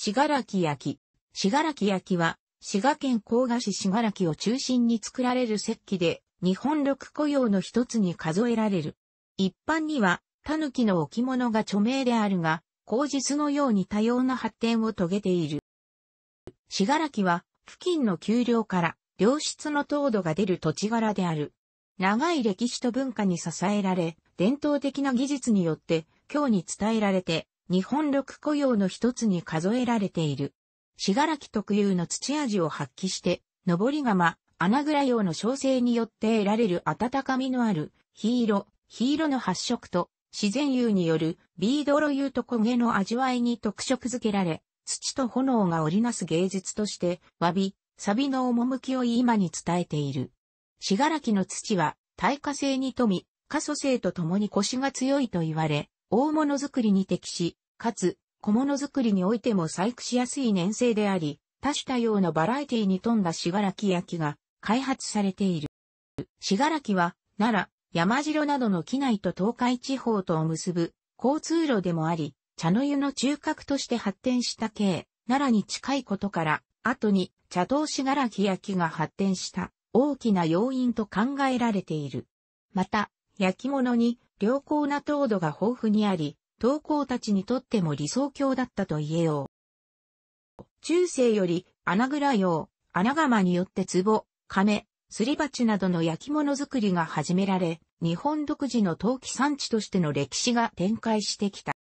信楽焼。信楽焼は、滋賀県甲賀市信楽を中心に作られる石器で、日本六古用の一つに数えられる。一般には、狸の置物が著名であるが、口実のように多様な発展を遂げている。信楽は、付近の丘陵から、良質の糖度が出る土地柄である。長い歴史と文化に支えられ、伝統的な技術によって、今日に伝えられて、日本六雇用の一つに数えられている。らき特有の土味を発揮して、登り釜、穴蔵用の焼成によって得られる温かみのある、黄色、黄色の発色と、自然油による、ビードロ油と焦げの味わいに特色づけられ、土と炎が織りなす芸術として、詫び、錆びの趣を今に伝えている。らきの土は、耐火性に富み、過疎性と共に腰が強いと言われ、大物作りに適し、かつ、小物作りにおいても細工しやすい粘性であり、多種多様なバラエティに富んだ信楽焼きが開発されている。信楽は、奈良、山城などの機内と東海地方とを結ぶ交通路でもあり、茶の湯の中核として発展した経、奈良に近いことから、後に茶道信楽焼きが発展した大きな要因と考えられている。また、焼き物に良好な糖度が豊富にあり、投稿たちにとっても理想郷だったと言えよう。中世より、穴蔵用、穴窯によって壺、亀、すり鉢などの焼き物作りが始められ、日本独自の陶器産地としての歴史が展開してきた。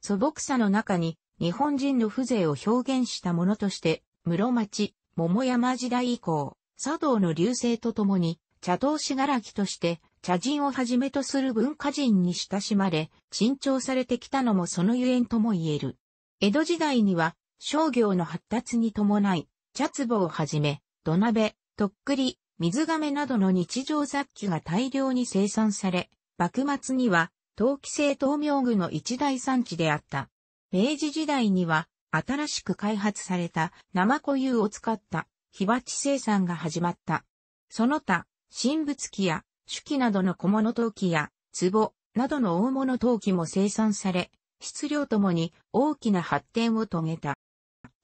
素朴さの中に、日本人の風情を表現したものとして、室町、桃山時代以降、茶道の流星とともに、茶道しがらきとして、茶人をはじめとする文化人に親しまれ、珍重されてきたのもそのゆえんとも言える。江戸時代には、商業の発達に伴い、茶壺をはじめ、土鍋、とっくり、水亀などの日常雑器が大量に生産され、幕末には、陶器製陶苗具の一大産地であった。明治時代には、新しく開発された生固有を使った火鉢生産が始まった。その他、神仏器や手記などの小物陶器や、壺などの大物陶器も生産され、質量ともに大きな発展を遂げた。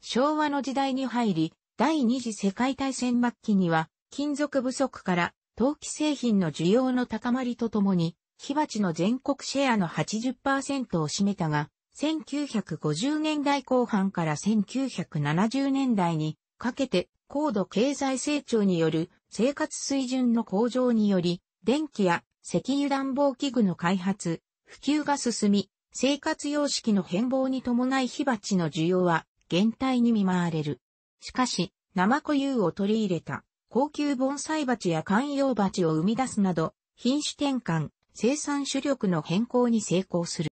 昭和の時代に入り、第二次世界大戦末期には、金属不足から陶器製品の需要の高まりとともに、火鉢の全国シェアの80%を占めたが、1950年代後半から1970年代にかけて高度経済成長による生活水準の向上により電気や石油暖房器具の開発、普及が進み、生活様式の変貌に伴い火鉢の需要は減退に見舞われる。しかし、生固有を取り入れた高級盆栽鉢や観葉鉢を生み出すなど、品種転換、生産主力の変更に成功する。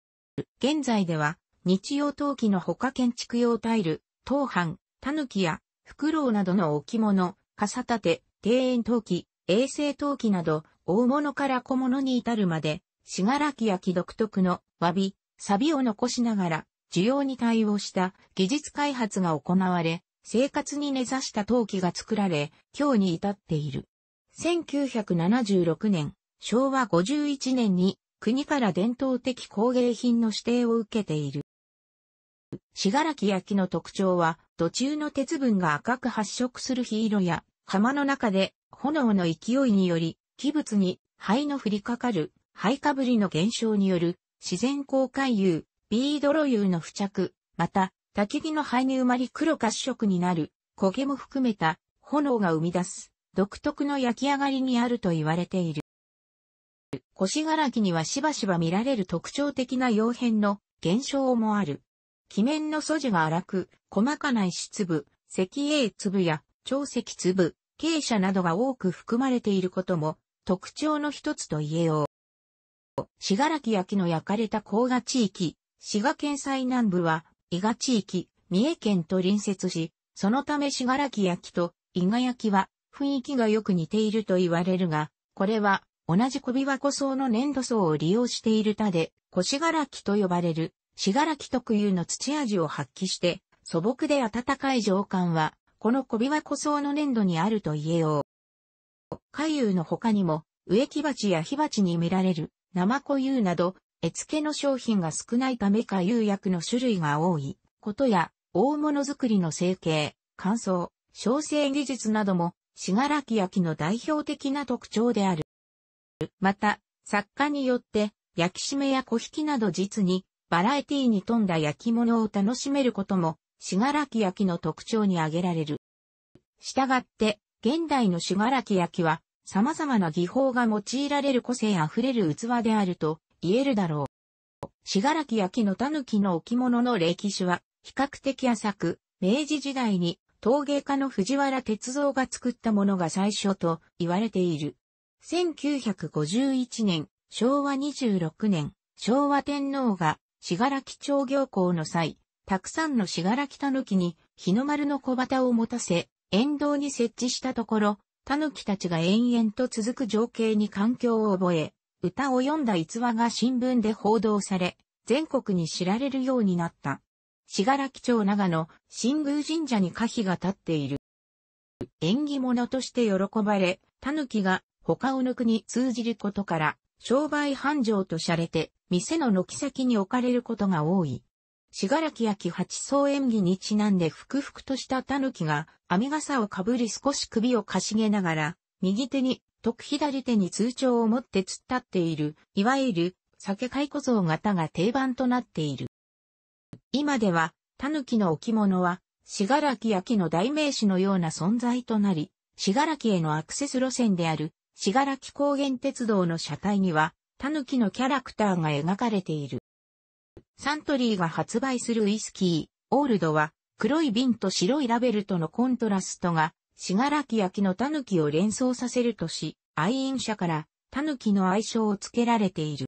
現在では、日用陶器のほか建築用タイル、タヌ狸や、フクロウなどの置物、傘立て、庭園陶器、衛生陶器など、大物から小物に至るまで、しがらき焼き独特の詫び、錆を残しながら、需要に対応した技術開発が行われ、生活に根ざした陶器が作られ、今日に至っている。1976年、昭和51年に国から伝統的工芸品の指定を受けている。しがらき焼きの特徴は、土中の鉄分が赤く発色する火色や、釜の中で炎の勢いにより器物に灰の降りかかる灰かぶりの減少による自然光海油、ビードロ油の付着、また、焚き木の灰に埋まり黒褐色になる焦げも含めた炎が生み出す独特の焼き上がりにあると言われている。腰柄木にはしばしば見られる特徴的な洋変の現象もある。木面の素地が荒く、細かな石粒、石英粒や長石粒、傾斜などが多く含まれていることも特徴の一つと言えよう。信楽焼の焼かれた甲賀地域、滋賀県最南部は伊賀地域、三重県と隣接し、そのため信楽焼と伊賀焼は雰囲気がよく似ていると言われるが、これは同じ小琵琶湖層の粘土層を利用している他で、小らきと呼ばれる、らき特有の土味を発揮して、素朴で暖かい情感は、この小琵琶湖層の粘土にあると言えよう。海遊の他にも、植木鉢や火鉢に見られる、生小遊など、絵付けの商品が少ないためか釉薬の種類が多いことや、大物作りの成形、乾燥、調整技術なども、しがらき焼きの代表的な特徴である。また、作家によって、焼き締めや小引きなど実に、バラエティに富んだ焼き物を楽しめることも、しがらき焼きの特徴に挙げられる。したがって、現代の信楽焼は、様々な技法が用いられる個性あふれる器であると言えるだろう。信楽焼の狸の置物の歴史は、比較的浅く、明治時代に陶芸家の藤原哲造が作ったものが最初と言われている。1951年、昭和26年、昭和天皇がしがらき町行行の際、たくさんのしがらき狸に日の丸の小旗を持たせ、沿道に設置したところ、狸たちが延々と続く情景に環境を覚え、歌を読んだ逸話が新聞で報道され、全国に知られるようになった。しがらき町長野、新宮神社に火碑が立っている。縁起物として喜ばれ、狸が他を抜くに通じることから、商売繁盛とされて、店の軒先に置かれることが多い。しがらきやき八層演技にちなんでふくふくとした狸が、編み傘をかぶり少し首をかしげながら、右手に、特左手に通帳を持って突っ立っている、いわゆる、酒貝小僧型が定番となっている。今では、狸の置物は、しがらきやきの代名詞のような存在となり、しがらきへのアクセス路線である、しがらき高原鉄道の車体には、狸のキャラクターが描かれている。サントリーが発売するウイスキー、オールドは、黒い瓶と白いラベルとのコントラストが、しがらき焼きの狸を連想させるとし、愛飲者から、狸の愛称を付けられている。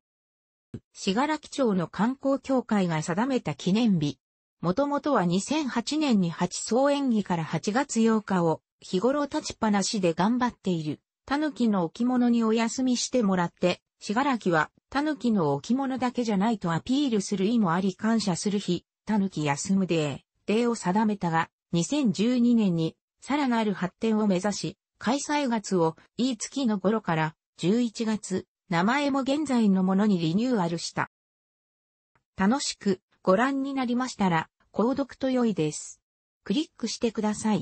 しがらき町の観光協会が定めた記念日。もともとは2008年に八層演技から8月8日を日頃立ちっぱなしで頑張っている。狸の置物にお休みしてもらってしがらきは、狸の置物だけじゃないとアピールする意もあり感謝する日、狸休むで、ー、デーを定めたが、2012年に、さらなる発展を目指し、開催月を、いい月の頃から、11月、名前も現在のものにリニューアルした。楽しくご覧になりましたら、購読と良いです。クリックしてください。